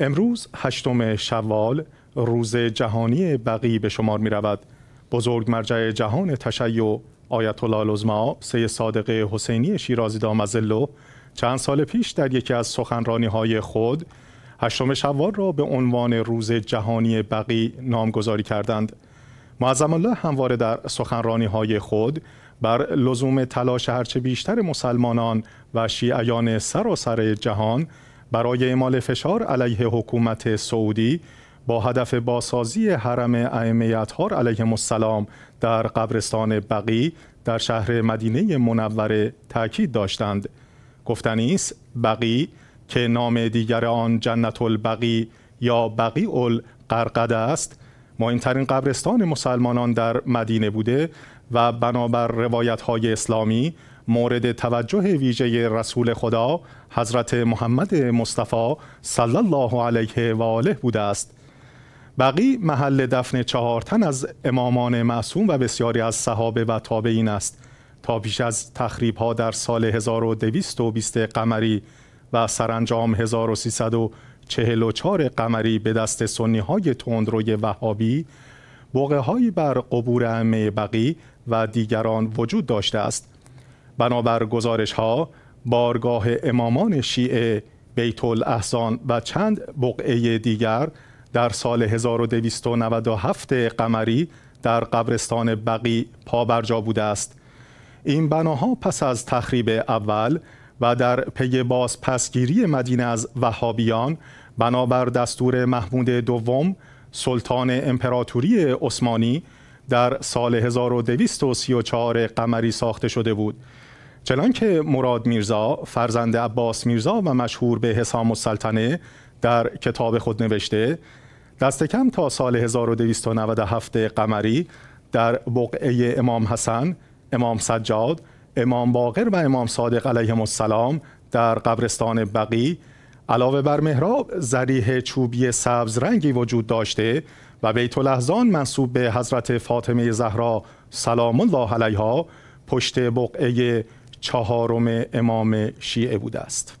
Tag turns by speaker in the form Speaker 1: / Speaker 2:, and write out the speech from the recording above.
Speaker 1: امروز هشتم شوال روز جهانی بقی به شمار می رود بزرگ مرجع جهان تشیع آیت الله العظما سی صادق حسینی شیرازی دامزلو چند سال پیش در یکی از سخنرانی های خود هشتم شوال را به عنوان روز جهانی بقی نامگذاری کردند معظم الله همواره در سخنرانی های خود بر لزوم تلاش هرچه بیشتر مسلمانان و شیعیان سراسر جهان برای اعمال فشار علیه حکومت سعودی با هدف بازسازی حرم ائمه اطهار علیه السلام در قبرستان بقی در شهر مدینه منوره تاکید داشتند گفتنی است بقی که نام دیگر آن جنت البقی یا بقی القرقده است مهمترین قبرستان مسلمانان در مدینه بوده و بنابر روایت های اسلامی مورد توجه ویژه رسول خدا حضرت محمد مصطفی صلی الله علیه و آله بوده است بقی محل دفن چهارتن از امامان معصوم و بسیاری از صحابه و تابعین است تا پیش از تخریب ها در سال 1220 قمری و سرانجام 1344 قمری به دست سنی های تندروی وهابی بوقه هایی بر قبور امه بقی و دیگران وجود داشته است بنابر گزارش ها بارگاه امامان شیعه بیت الاحسان و چند بقعه دیگر در سال 1297 قمری در قبرستان بقی پابرجا بوده است این بناها پس از تخریب اول و در پی باز پسگیری مدینه از وهابیان بنابر دستور محمود دوم سلطان امپراتوری عثمانی در سال 1234 قمری ساخته شده بود که مراد میرزا فرزند عباس میرزا و مشهور به حسام السلطنه در کتاب خود نوشته دست کم تا سال 1297 قمری در بقعه امام حسن، امام سجاد، امام باقر و امام صادق علیهم السلام در قبرستان بقی علاوه بر محراب زریح چوبی سبز رنگی وجود داشته و بیت لحظان منصوب به حضرت فاطمه زهرا سلام الله علیها پشت بقعه چهارم امام شیعه بوده است